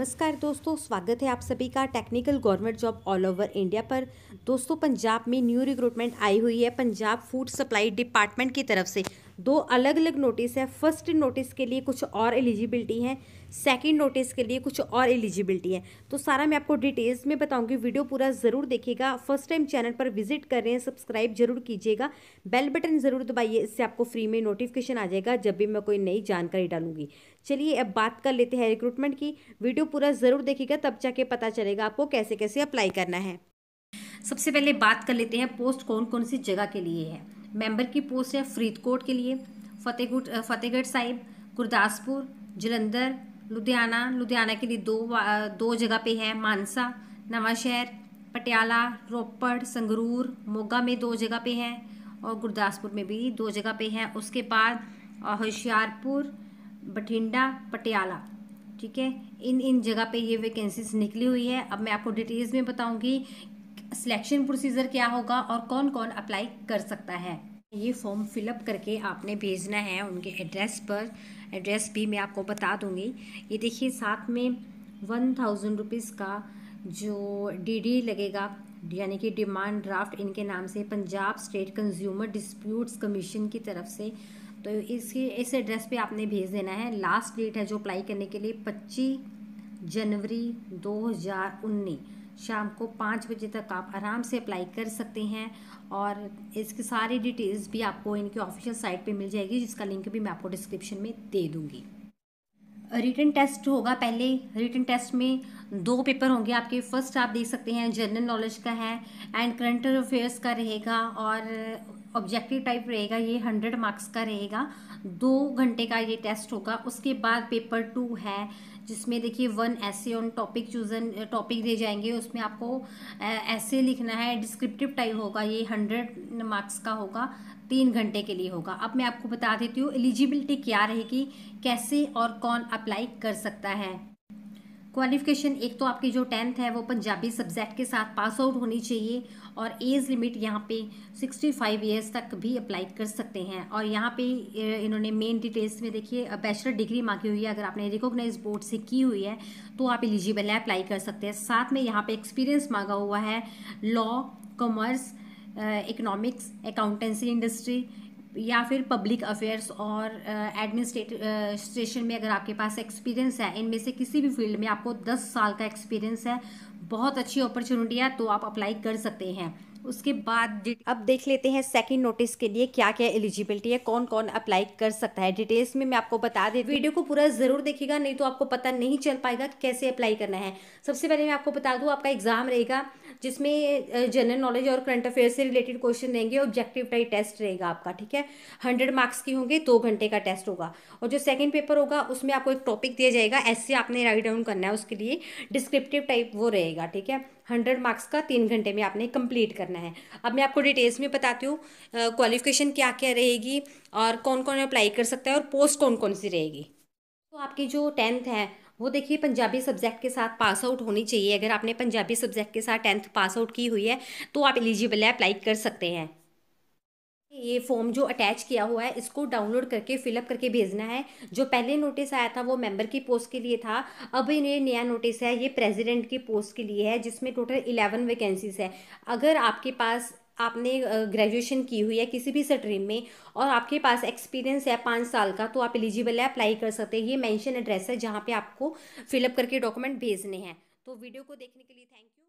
नमस्कार दोस्तों स्वागत है आप सभी का technical government job all over India पर दोस्तों पंजाब में न्यू रिक्रूटमेंट आई हुई है पंजाब फूड सप्लाई डिपार्टमेंट की तरफ से दो अलग अलग नोटिस है फर्स्ट नोटिस के लिए कुछ और एलिजिबिलिटी है सेकंड नोटिस के लिए कुछ और एलिजिबिलिटी है तो सारा मैं आपको डिटेल्स में बताऊंगी वीडियो पूरा ज़रूर देखिएगा फर्स्ट टाइम चैनल पर विजिट कर रहे हैं सब्सक्राइब जरूर कीजिएगा बेल बटन ज़रूर दबाइए इससे आपको फ्री में नोटिफिकेशन आ जाएगा जब भी मैं कोई नई जानकारी डालूंगी चलिए अब बात कर लेते हैं रिक्रूटमेंट की वीडियो पूरा ज़रूर देखिएगा तब जाके पता चलेगा आपको कैसे कैसे अप्लाई करना है सबसे पहले बात कर लेते हैं पोस्ट कौन कौन सी जगह के लिए है मेंबर की पोस्ट है फरीदकोट के लिए फतेहगुट फतेहगढ़ साहिब गुरदासपुर जलंधर लुधियाना लुधियाना के लिए दो दो जगह पे है मानसा नवाशहर पटियाला रोपड़ संगरूर मोगा में दो जगह पे हैं और गुरदासपुर में भी दो जगह पे हैं उसके बाद होशियारपुर बठिंडा पटियाला ठीक है इन इन जगह पे ये वैकेंसीज निकली हुई है अब मैं आपको डिटेल्स में बताऊंगी सिलेक्शन प्रोसीजर क्या होगा और कौन कौन अप्लाई कर सकता है ये फॉर्म फिलअप करके आपने भेजना है उनके एड्रेस पर एड्रेस भी मैं आपको बता दूंगी ये देखिए साथ में वन थाउजेंड रुपीज़ का जो डीडी लगेगा यानी कि डिमांड ड्राफ्ट इनके नाम से Punjab state consumer disputes commission की तरफ से तो इसके इस एड्रेस पे आपने भेज देना है लास्ट डेट है जो अप्लाई करने के लिए पच्चीस जनवरी 2019 शाम को पाँच बजे तक आप आराम से अप्लाई कर सकते हैं और इसकी सारी डिटेल्स भी आपको इनके ऑफिशियल साइट पे मिल जाएगी जिसका लिंक भी मैं आपको डिस्क्रिप्शन में दे दूँगी रिटर्न टेस्ट होगा पहले रिटर्न टेस्ट में दो पेपर होंगे आपके फर्स्ट आप देख सकते हैं जनरल नॉलेज का है एंड करंट अफेयर्स का रहेगा और ऑब्जेक्टिव टाइप रहेगा ये हंड्रेड मार्क्स का रहेगा दो घंटे का ये टेस्ट होगा उसके बाद पेपर टू है जिसमें देखिए वन ऐसे ऑन टॉपिक चूजन टॉपिक दिए जाएंगे उसमें आपको ऐसे लिखना है डिस्क्रिप्टिव टाइप होगा ये हंड्रेड मार्क्स का होगा तीन घंटे के लिए होगा अब मैं आपको बता देती हूँ एलिजिबिलिटी क्या रहेगी कैसे और कौन अप्लाई कर सकता है क्वालिफिकेशन एक तो आपकी जो टेंथ है वो पंजाबी सब्जेक्ट के साथ पास आउट होनी चाहिए और एज लिमिट यहाँ पे 65 फाइव ईयर्स तक भी अप्लाई कर सकते हैं और यहाँ पे इन्होंने मेन डिटेल्स में देखिए बैचलर डिग्री मांगी हुई है अगर आपने रिकोगनाइज बोर्ड से की हुई है तो आप एलिजिबल है अप्लाई कर सकते हैं साथ में यहाँ पर एक्सपीरियंस मांगा हुआ है law commerce economics accountancy industry या फिर पब्लिक अफेयर्स और एडमिनिस्ट्रेशन में अगर आपके पास एक्सपीरियंस है इनमें से किसी भी फील्ड में आपको दस साल का एक्सपीरियंस है बहुत अच्छी अपॉर्चुनिटी है तो आप अप्लाई कर सकते हैं उसके बाद अब देख लेते हैं सेकंड नोटिस के लिए क्या क्या एलिजिबिलिटी है कौन कौन अप्लाई कर सकता है डिटेल्स में मैं आपको बता दे वीडियो को पूरा जरूर देखिएगा नहीं तो आपको पता नहीं चल पाएगा कैसे अप्लाई करना है सबसे पहले मैं आपको बता दूँ आपका एग्जाम रहेगा जिसमें जनरल नॉलेज और करंट अफेयर से रिलेटेड क्वेश्चन रहेंगे ऑब्जेक्टिव टाइप टेस्ट रहेगा आपका ठीक है हंड्रेड मार्क्स के होंगे दो घंटे का टेस्ट होगा और जो सेकेंड पेपर होगा उसमें आपको एक टॉपिक दिया जाएगा ऐसे आपने राइट डाउन करना है उसके लिए डिस्क्रिप्टिव टाइप वो रहेगा ठीक है हंड्रेड मार्क्स का तीन घंटे में आपने कंप्लीट करना है अब मैं आपको डिटेल्स में बताती हूँ क्वालिफिकेशन क्या क्या रहेगी और कौन कौन अप्लाई कर सकता है और पोस्ट कौन कौन सी रहेगी तो आपकी जो टेंथ है वो देखिए पंजाबी सब्जेक्ट के साथ पास आउट होनी चाहिए अगर आपने पंजाबी सब्जेक्ट के साथ टेंथ पास आउट की हुई है तो आप एलिजिबल है अप्लाई कर सकते हैं ये फॉर्म जो अटैच किया हुआ है इसको डाउनलोड करके फिलअप करके भेजना है जो पहले नोटिस आया था वो मेंबर की पोस्ट के लिए था अब ये नया नोटिस है ये प्रेसिडेंट की पोस्ट के लिए है जिसमें टोटल इलेवन वैकेंसीज है अगर आपके पास आपने ग्रेजुएशन की हुई है किसी भी स्ट्रीम में और आपके पास एक्सपीरियंस है पाँच साल का तो आप एलिजिबल है अप्लाई कर सकते हैं ये मेंशन एड्रेस है जहाँ पे आपको फिलअप करके डॉक्यूमेंट भेजने हैं तो वीडियो को देखने के लिए थैंक यू